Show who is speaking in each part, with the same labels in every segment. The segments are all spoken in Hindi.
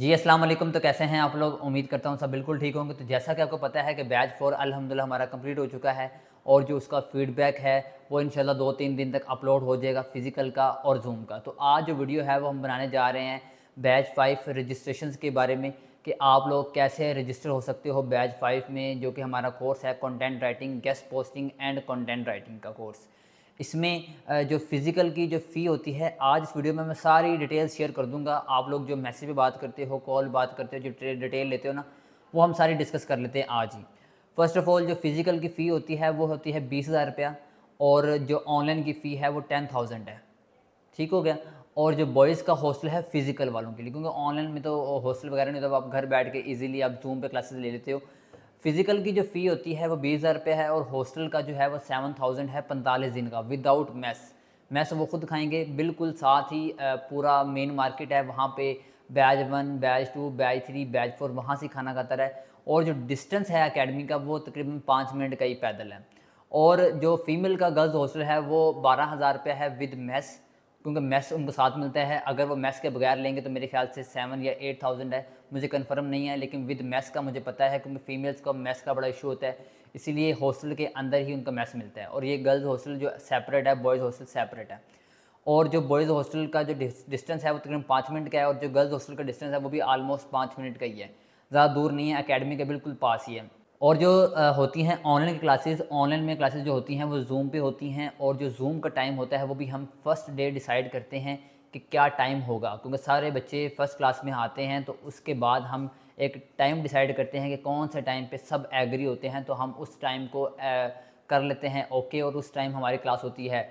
Speaker 1: जी अस्सलाम वालेकुम तो कैसे हैं आप लोग उम्मीद करता हूँ सब बिल्कुल ठीक होंगे तो जैसा कि आपको पता है कि बैच फोर अल्हम्दुलिल्लाह हमारा कंप्लीट हो चुका है और जो उसका फीडबैक है वो इंशाल्लाह दो तीन दिन तक अपलोड हो जाएगा फिज़िकल का और जूम का तो आज जो वीडियो है वो हम बनाने जा रहे हैं बैच फाइव रजिस्ट्रेशन के बारे में कि आप लोग कैसे रजिस्टर हो सकते हो बैच फाइव में जो कि हमारा कोर्स है content writing guest posting and content writing का कोर्स इसमें जो फ़िज़िकल की जो फ़ी होती है आज इस वीडियो में मैं सारी डिटेल शेयर कर दूंगा आप लोग जो मैसेज पे बात करते हो कॉल बात करते हो जो डिटेल लेते हो ना वो हम सारी डिस्कस कर लेते हैं आज ही फ़र्स्ट ऑफ़ ऑल जो फ़िज़िकल की फ़ी होती है वो होती है बीस हज़ार रुपया और जो ऑनलाइन की फ़ी है वो टेन थाउजेंड है ठीक हो गया और जो बॉयज़ का हॉस्टल है फ़िज़िकल वालों के लिए क्योंकि ऑनलाइन में तो हॉस्टल वगैरह नहीं तो आप घर बैठ के ईजिली आप जूम पर क्लासेस ले लेते हो फिजिकल की जो फ़ी होती है वो बीस हज़ार रुपये है और हॉस्टल का जो है वो सेवन थाउजेंड है पैंतालीस दिन का विदाउट मैस मैस वो खुद खाएंगे बिल्कुल साथ ही पूरा मेन मार्केट है वहाँ पे batch one batch two batch three batch four वहाँ से खाना खाता है और जो डिस्टेंस है अकेडमी का वो तकरीबन पाँच मिनट का ही पैदल है और जो फीमेल का गर्ल्स हॉस्टल है वो बारह हज़ार रुपये है विद मैस क्योंकि मैथ्स उनको साथ मिलता है अगर वो मैथ्स के बगैर लेंगे तो मेरे ख्याल से सेवन या एट थाउजेंड है मुझे कंफर्म नहीं है लेकिन विद मैथ्स का मुझे पता है क्योंकि फीमेल्स का मैथ्स का बड़ा इशू होता है इसीलिए हॉस्टल के अंदर ही उनका मैथ्स मिलता है और ये गर्ल्स हॉस्टल जो सेपरेट है बॉयज़ हॉस्टल सेपरेट है और जो बॉयज़ हॉस्टल का जो डिस्टेंस है वो तकरीबन पाँच मिनट का है और जो गर्ल्स हॉस्टल का डिस्टेंस है वो भी आलमोस्ट पाँच मिनट का ही है ज़्यादा दूर नहीं है अकेडमी के बिल्कुल पास ही है और जो होती हैं ऑनलाइन क्लासेस ऑनलाइन में क्लासेस जो होती हैं वो जूम पे होती हैं और जो जूम का टाइम होता है वो भी हम फर्स्ट डे डिसाइड करते हैं कि क्या टाइम होगा क्योंकि सारे बच्चे फर्स्ट क्लास में आते हैं तो उसके बाद हम एक टाइम डिसाइड करते हैं कि कौन से टाइम पे सब एग्री होते हैं तो हम उस टाइम को कर लेते हैं ओके और उस टाइम हमारी क्लास होती है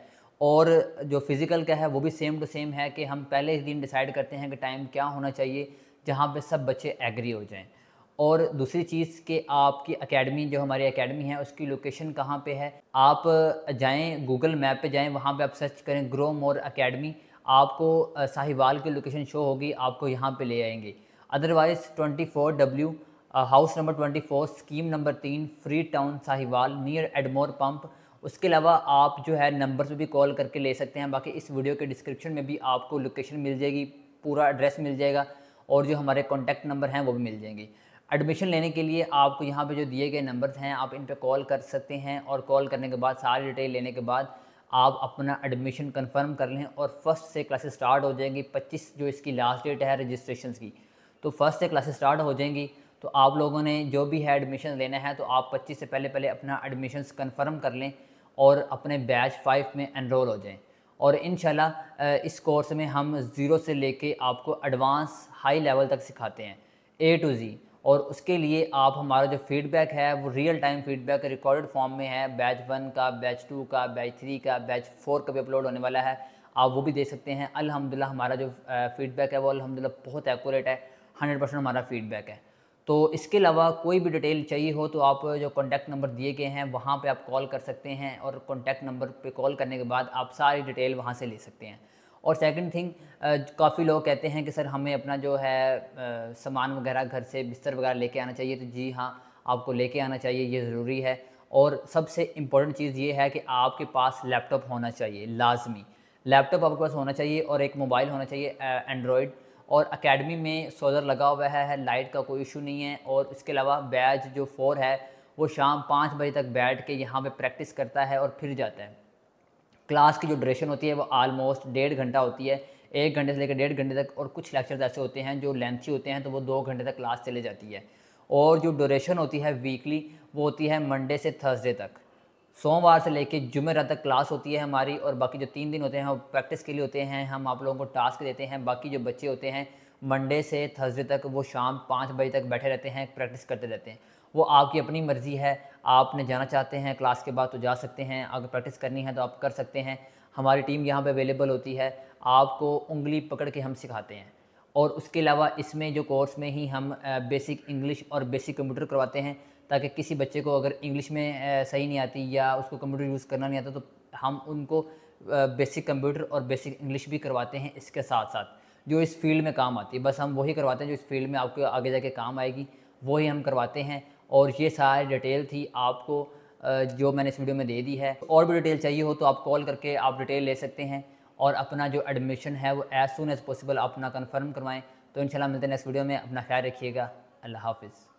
Speaker 1: और जो फिज़िकल का है वो भी सेम टू सेम है कि हम पहले ही दिन डिसाइड करते हैं कि टाइम क्या होना चाहिए जहाँ पे सब बच्चे एग्री हो जाएं और दूसरी चीज़ के आपकी एकेडमी जो हमारी एकेडमी है उसकी लोकेशन कहाँ पे है आप जाएं गूगल मैप पे जाएं वहाँ पे आप सर्च करें ग्रो मोर एकेडमी आपको साहिवाल की लोकेशन शो होगी आपको यहाँ पे ले आएंगे otherwise twenty four W house number twenty four scheme number तीन free town Sahiwal near Admore pump उसके अलावा आप जो है नंबर पर भी कॉल करके ले सकते हैं बाकी इस वीडियो के डिस्क्रिप्शन में भी आपको लोकेशन मिल जाएगी पूरा एड्रेस मिल जाएगा और जो हमारे कॉन्टैक्ट नंबर हैं वो भी मिल जाएंगे एडमिशन लेने के लिए आपको यहाँ पे जो दिए गए नंबर्स हैं आप इन पर कॉल कर सकते हैं और कॉल करने के बाद सारी डिटेल लेने के बाद आप अपना एडमिशन कंफर्म कर लें और फर्स्ट से क्लासेस स्टार्ट हो जाएंगी 25 जो इसकी लास्ट डेट है रजिस्ट्रेशन की तो फर्स्ट से क्लासेस स्टार्ट हो जाएंगी तो आप लोगों ने जो भी है एडमिशन लेना है तो आप पच्चीस से पहले पहले अपना एडमिशन कन्फर्म कर लें और अपने बैच फाइव में एनरोल हो जाएँ और इन इस कोर्स में हम ज़ीरो से ले आपको एडवांस हाई लेवल तक सिखाते हैं ए टू ज़ी और उसके लिए आप हमारा जो फीडबैक है वो real time feedback recorded form में है बैच वन का बैच टू का बैच थ्री का बैच फोर का भी अपलोड होने वाला है आप वो भी देख सकते हैं अल्हम्दुलिल्लाह हमारा जो फीडबैक है वो अल्हम्दुलिल्लाह बहुत एक्यूरेट है हंड्रेड परसेंट हमारा फीडबैक है तो इसके अलावा कोई भी डिटेल चाहिए हो तो आप जो कॉन्टैक्ट नंबर दिए गए हैं वहाँ पर आप कॉल कर सकते हैं और कॉन्टैक्ट नंबर पर कॉल करने के बाद आप सारी डिटेल वहाँ से ले सकते हैं और सेकंड थिंग काफ़ी लोग कहते हैं कि सर हमें अपना जो है सामान वगैरह घर से बिस्तर वगैरह लेके आना चाहिए तो जी हाँ आपको लेके आना चाहिए ये ज़रूरी है और सबसे इम्पोर्टेंट चीज़ ये है कि आपके पास लैपटॉप होना चाहिए लाजमी लैपटॉप आपके पास होना चाहिए और एक मोबाइल होना चाहिए एंड्रॉयड और अकेडमी में सोलर लगा हुआ है लाइट का कोई इशू नहीं है और इसके अलावा बैच जो फोर है वो शाम पाँच बजे तक बैठ के यहाँ पे प्रैक्टिस करता है और फिर जाता है क्लास की जो ड्यूरेशन होती है वो आलमोस्ट डेढ़ घंटा होती है एक घंटे से लेकर डेढ़ घंटे तक और कुछ लेक्चर ऐसे होते हैं जो लेंथी होते हैं तो वो दो घंटे तक क्लास चले जाती है और जो ड्यूरेशन होती है वीकली वो होती है मंडे से थर्सडे तक सोमवार से लेकर रात तक क्लास होती है हमारी और बाकी जो तीन दिन होते हैं वो प्रैक्टिस के लिए होते हैं हम आप लोगों को टास्क देते हैं बाकी जो बच्चे होते हैं मंडे से थर्सडे तक वो शाम पाँच बजे तक बैठे रहते हैं प्रैक्टिस करते रहते हैं वो आपकी अपनी मर्ज़ी है आपने जाना चाहते हैं क्लास के बाद तो जा सकते हैं अगर प्रैक्टिस करनी है तो आप कर सकते हैं हमारी टीम यहाँ पे अवेलेबल होती है आपको उंगली पकड़ के हम सिखाते हैं और उसके अलावा इसमें जो कोर्स में ही हम बेसिक इंग्लिश और बेसिक कंप्यूटर करवाते हैं ताकि किसी बच्चे को अगर इंग्लिश में सही नहीं आती या उसको कंप्यूटर यूज़ करना नहीं आता तो हम उनको बेसिक कंप्यूटर और बेसिक इंग्लिश भी करवाते हैं इसके साथ साथ जो इस फील्ड में काम आती है बस हम वही करवाते हैं जो इस फील्ड में आपके आगे जाके काम आएगी वही हम करवाते हैं और ये सारी डिटेल थी आपको जो मैंने इस वीडियो में दे दी है और भी डिटेल चाहिए हो तो आप कॉल करके आप डिटेल ले सकते हैं और अपना जो एडमिशन है वो एज़ सुन एज़ पॉसिबल अपना कन्फर्म करवाएँ तो इंशाल्लाह मिलते हैं नेक्स्ट वीडियो में अपना ख्याल रखिएगा अल्लाह हाफिज़